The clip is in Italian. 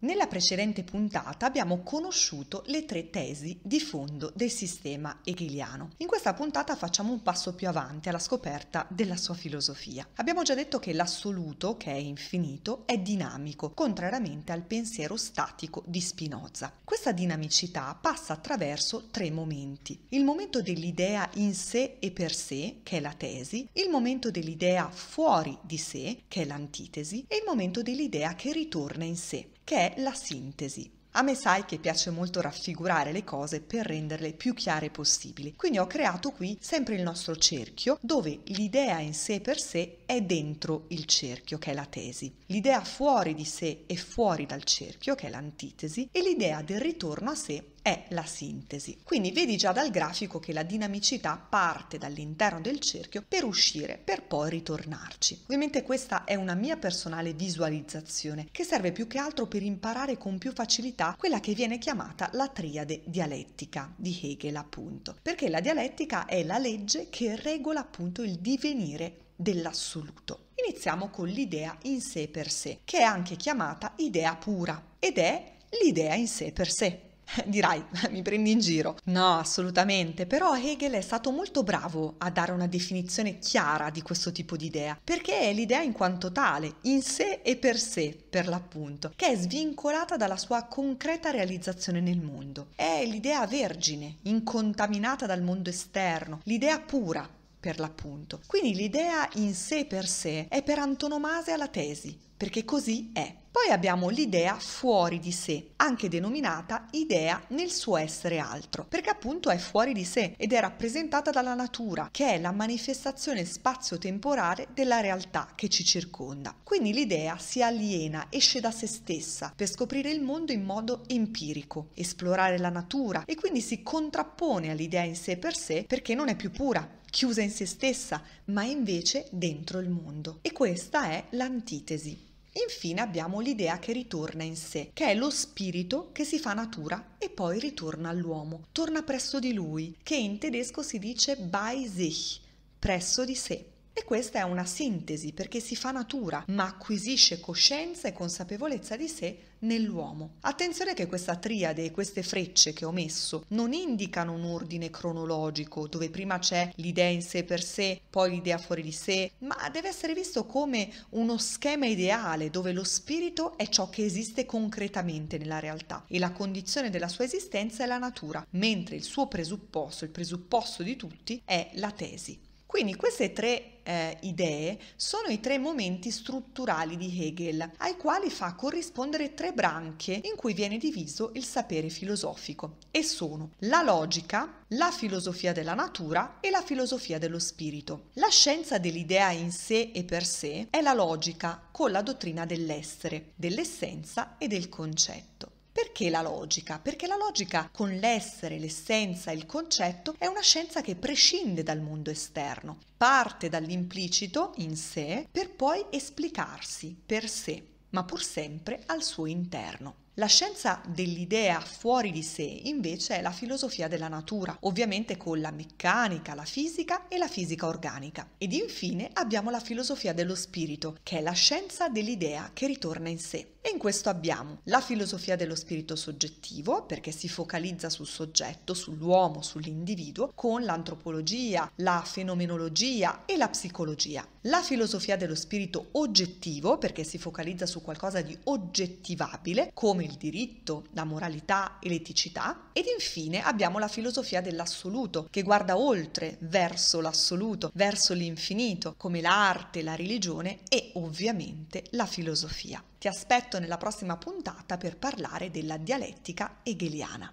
Nella precedente puntata abbiamo conosciuto le tre tesi di fondo del sistema hegeliano. In questa puntata facciamo un passo più avanti alla scoperta della sua filosofia. Abbiamo già detto che l'assoluto, che è infinito, è dinamico, contrariamente al pensiero statico di Spinoza. Questa dinamicità passa attraverso tre momenti. Il momento dell'idea in sé e per sé, che è la tesi, il momento dell'idea fuori di sé, che è l'antitesi, e il momento dell'idea che ritorna in sé che è la sintesi. A me sai che piace molto raffigurare le cose per renderle più chiare possibili, quindi ho creato qui sempre il nostro cerchio dove l'idea in sé per sé è dentro il cerchio, che è la tesi, l'idea fuori di sé e fuori dal cerchio, che è l'antitesi, e l'idea del ritorno a sé è la sintesi. Quindi vedi già dal grafico che la dinamicità parte dall'interno del cerchio per uscire, per poi ritornarci. Ovviamente questa è una mia personale visualizzazione che serve più che altro per imparare con più facilità quella che viene chiamata la triade dialettica di Hegel appunto, perché la dialettica è la legge che regola appunto il divenire dell'assoluto. Iniziamo con l'idea in sé per sé, che è anche chiamata idea pura ed è l'idea in sé per sé. Dirai, mi prendi in giro? No, assolutamente, però Hegel è stato molto bravo a dare una definizione chiara di questo tipo di idea, perché è l'idea in quanto tale, in sé e per sé, per l'appunto, che è svincolata dalla sua concreta realizzazione nel mondo. È l'idea vergine, incontaminata dal mondo esterno, l'idea pura, per l'appunto. Quindi l'idea in sé per sé è per antonomasia alla tesi, perché così è. Poi abbiamo l'idea fuori di sé, anche denominata idea nel suo essere altro, perché appunto è fuori di sé ed è rappresentata dalla natura, che è la manifestazione spazio-temporale della realtà che ci circonda. Quindi l'idea si aliena, esce da se stessa per scoprire il mondo in modo empirico, esplorare la natura e quindi si contrappone all'idea in sé per sé perché non è più pura, chiusa in se stessa, ma invece dentro il mondo. E questa è l'antitesi. Infine abbiamo l'idea che ritorna in sé, che è lo spirito che si fa natura e poi ritorna all'uomo, torna presso di lui, che in tedesco si dice bei sich, presso di sé. E questa è una sintesi perché si fa natura, ma acquisisce coscienza e consapevolezza di sé nell'uomo. Attenzione che questa triade e queste frecce che ho messo non indicano un ordine cronologico dove prima c'è l'idea in sé per sé, poi l'idea fuori di sé, ma deve essere visto come uno schema ideale dove lo spirito è ciò che esiste concretamente nella realtà e la condizione della sua esistenza è la natura, mentre il suo presupposto, il presupposto di tutti, è la tesi. Quindi queste tre eh, idee sono i tre momenti strutturali di Hegel, ai quali fa corrispondere tre branche in cui viene diviso il sapere filosofico, e sono la logica, la filosofia della natura e la filosofia dello spirito. La scienza dell'idea in sé e per sé è la logica con la dottrina dell'essere, dell'essenza e del concetto. Perché la logica? Perché la logica con l'essere, l'essenza, il concetto è una scienza che prescinde dal mondo esterno, parte dall'implicito in sé per poi esplicarsi per sé, ma pur sempre al suo interno. La scienza dell'idea fuori di sé invece è la filosofia della natura, ovviamente con la meccanica, la fisica e la fisica organica. Ed infine abbiamo la filosofia dello spirito, che è la scienza dell'idea che ritorna in sé. E in questo abbiamo la filosofia dello spirito soggettivo, perché si focalizza sul soggetto, sull'uomo, sull'individuo, con l'antropologia, la fenomenologia e la psicologia. La filosofia dello spirito oggettivo, perché si focalizza su qualcosa di oggettivabile, come il diritto, la moralità e l'eticità. Ed infine abbiamo la filosofia dell'assoluto, che guarda oltre, verso l'assoluto, verso l'infinito, come l'arte, la religione e ovviamente la filosofia. Ti aspetto nella prossima puntata per parlare della dialettica hegeliana.